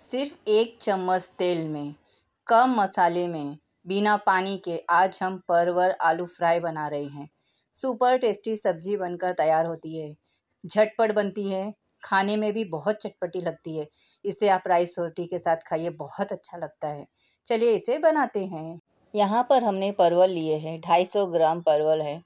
सिर्फ एक चम्मच तेल में कम मसाले में बिना पानी के आज हम परवर आलू फ्राई बना रहे हैं सुपर टेस्टी सब्जी बनकर तैयार होती है झटपट बनती है खाने में भी बहुत चटपटी लगती है इसे आप राइस रोटी के साथ खाइए बहुत अच्छा लगता है चलिए इसे बनाते हैं यहाँ पर हमने परवल लिए हैं 250 ग्राम परवल है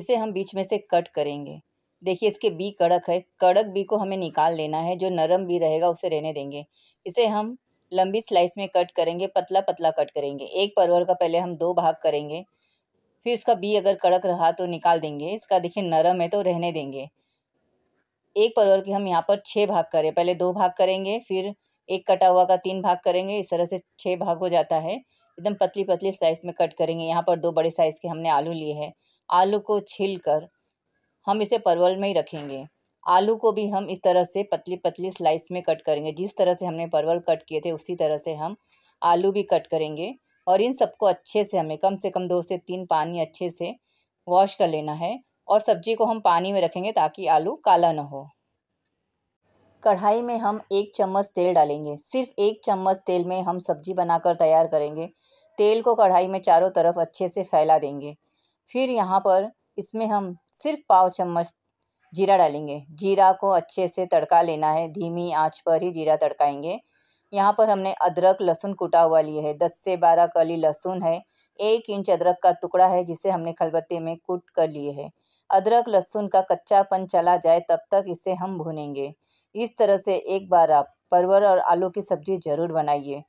इसे हम बीच में से कट करेंगे देखिए इसके बी कड़क है कड़क बी को हमें निकाल लेना है जो नरम बी रहेगा उसे रहने देंगे इसे हम लंबी स्लाइस में कट करेंगे पतला पतला कट करेंगे एक परवर का पहले हम दो भाग करेंगे फिर इसका बी अगर कड़क रहा तो निकाल देंगे इसका देखिए नरम है तो रहने देंगे एक परवर के हम यहाँ पर छः भाग करें पहले दो भाग करेंगे फिर एक कटा हुआ का तीन भाग करेंगे इस तरह से छः भाग हो जाता है एकदम पतली पतली साइज़ में कट करेंगे यहाँ पर दो बड़े साइज़ के हमने आलू लिए हैं आलू को छिल कर हम इसे परवल में ही रखेंगे आलू को भी हम इस तरह से पतली पतली स्लाइस में कट करेंगे जिस तरह से हमने परवल कट किए थे उसी तरह से हम आलू भी कट करेंगे और इन सबको अच्छे से हमें कम से कम दो से तीन पानी अच्छे से वॉश कर लेना है और सब्जी को हम पानी में रखेंगे ताकि आलू काला ना हो कढ़ाई में हम एक चम्मच तेल डालेंगे सिर्फ एक चम्मच तेल में हम सब्जी बनाकर तैयार करेंगे तेल को कढ़ाई में चारों तरफ अच्छे से फैला देंगे फिर यहाँ पर इसमें हम सिर्फ पाव चम्मच जीरा डालेंगे जीरा को अच्छे से तड़का लेना है धीमी आंच पर ही जीरा तड़काएंगे यहाँ पर हमने अदरक लहसुन कुटा हुआ लिए है दस से बारह कली लहसुन है एक इंच अदरक का टुकड़ा है जिसे हमने खलबत्ते में कूट कर लिए है अदरक लहसुन का कच्चापन चला जाए तब तक इसे हम भुनेंगे इस तरह से एक बार आप परवर और आलू की सब्ज़ी ज़रूर बनाइए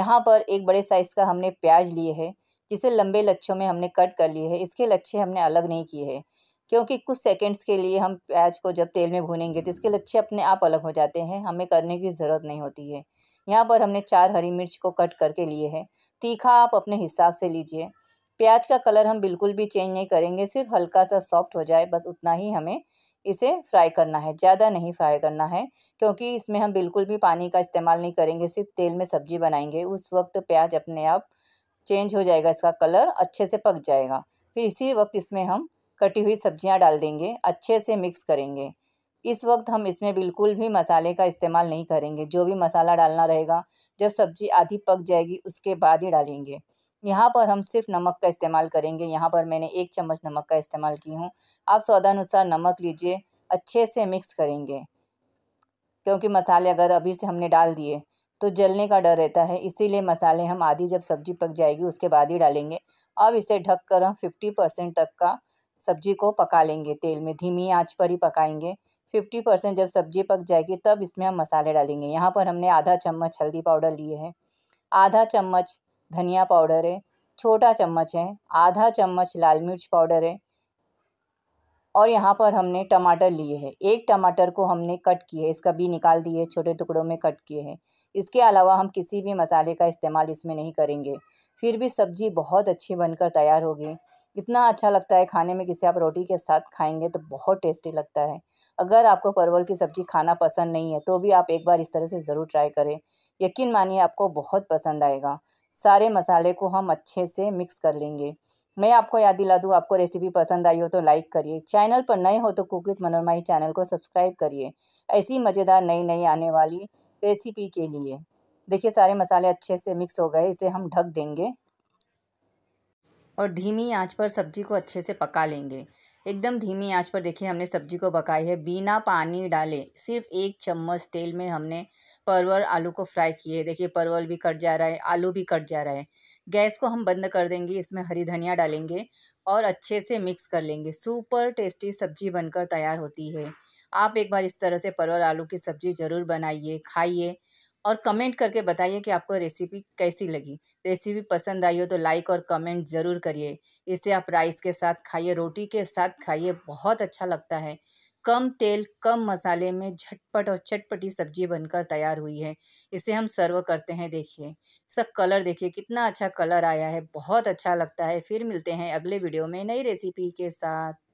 यहाँ पर एक बड़े साइज़ का हमने प्याज लिए है जिसे लंबे लच्छों में हमने कट कर लिए है इसके लच्छे हमने अलग नहीं किए हैं क्योंकि कुछ सेकंड्स के लिए हम प्याज को जब तेल में भूनेंगे तो इसके लच्छे अपने आप अलग हो जाते हैं हमें करने की ज़रूरत नहीं होती है यहाँ पर हमने चार हरी मिर्च को कट करके लिए है तीखा आप अपने हिसाब से लीजिए प्याज का कलर हम बिल्कुल भी चेंज नहीं करेंगे सिर्फ हल्का सा सॉफ्ट हो जाए बस उतना ही हमें इसे फ्राई करना है ज़्यादा नहीं फ्राई करना है क्योंकि इसमें हम बिल्कुल भी पानी का इस्तेमाल नहीं करेंगे सिर्फ तेल में सब्जी बनाएंगे उस वक्त प्याज अपने आप चेंज हो जाएगा इसका कलर अच्छे से पक जाएगा फिर इसी वक्त इसमें हम कटी हुई सब्जियां डाल देंगे अच्छे से मिक्स करेंगे इस वक्त हम इसमें बिल्कुल भी मसाले का इस्तेमाल नहीं करेंगे जो भी मसाला डालना रहेगा जब सब्ज़ी आधी पक जाएगी उसके बाद ही डालेंगे यहाँ पर हम सिर्फ नमक का इस्तेमाल करेंगे यहाँ पर मैंने एक चम्मच नमक का इस्तेमाल की हूँ आप स्वादानुसार नमक लीजिए अच्छे से मिक्स करेंगे क्योंकि मसाले अगर अभी से हमने डाल दिए तो जलने का डर रहता है इसीलिए मसाले हम आधी जब सब्ज़ी पक जाएगी उसके बाद ही डालेंगे अब इसे ढक कर हम फिफ्टी परसेंट तक का सब्जी को पका लेंगे तेल में धीमी आंच पर ही पकाएंगे फिफ्टी परसेंट जब सब्जी पक जाएगी तब इसमें हम मसाले डालेंगे यहाँ पर हमने आधा चम्मच हल्दी पाउडर लिए है आधा चम्मच धनिया पाउडर है छोटा चम्मच है आधा चम्मच लाल मिर्च पाउडर है और यहाँ पर हमने टमाटर लिए हैं एक टमाटर को हमने कट किए इसका बी निकाल दिए छोटे टुकड़ों में कट किए हैं इसके अलावा हम किसी भी मसाले का इस्तेमाल इसमें नहीं करेंगे फिर भी सब्ज़ी बहुत अच्छी बनकर तैयार होगी इतना अच्छा लगता है खाने में किसी आप रोटी के साथ खाएंगे तो बहुत टेस्टी लगता है अगर आपको परवल की सब्ज़ी खाना पसंद नहीं है तो भी आप एक बार इस तरह से ज़रूर ट्राई करें यकीन मानिए आपको बहुत पसंद आएगा सारे मसाले को हम अच्छे से मिक्स कर लेंगे मैं आपको याद दिला दूँ आपको रेसिपी पसंद आई हो तो लाइक करिए चैनल पर नए हो तो कुक विथ मनोरमाई चैनल को सब्सक्राइब करिए ऐसी मज़ेदार नई नई आने वाली रेसिपी के लिए देखिए सारे मसाले अच्छे से मिक्स हो गए इसे हम ढक देंगे और धीमी आंच पर सब्जी को अच्छे से पका लेंगे एकदम धीमी आंच पर देखिए हमने सब्जी को पकाई है बिना पानी डाले सिर्फ एक चम्मच तेल में हमने परवल आलू को फ्राई किए देखिए परवल भी कट जा रहा है आलू भी कट जा रहा है गैस को हम बंद कर देंगे इसमें हरी धनिया डालेंगे और अच्छे से मिक्स कर लेंगे सुपर टेस्टी सब्जी बनकर तैयार होती है आप एक बार इस तरह से परवल आलू की सब्ज़ी ज़रूर बनाइए खाइए और कमेंट करके बताइए कि आपको रेसिपी कैसी लगी रेसिपी पसंद आई हो तो लाइक और कमेंट ज़रूर करिए इसे आप राइस के साथ खाइए रोटी के साथ खाइए बहुत अच्छा लगता है कम तेल कम मसाले में झटपट और चटपटी सब्जी बनकर तैयार हुई है इसे हम सर्व करते हैं देखिए इसका कलर देखिए कितना अच्छा कलर आया है बहुत अच्छा लगता है फिर मिलते हैं अगले वीडियो में नई रेसिपी के साथ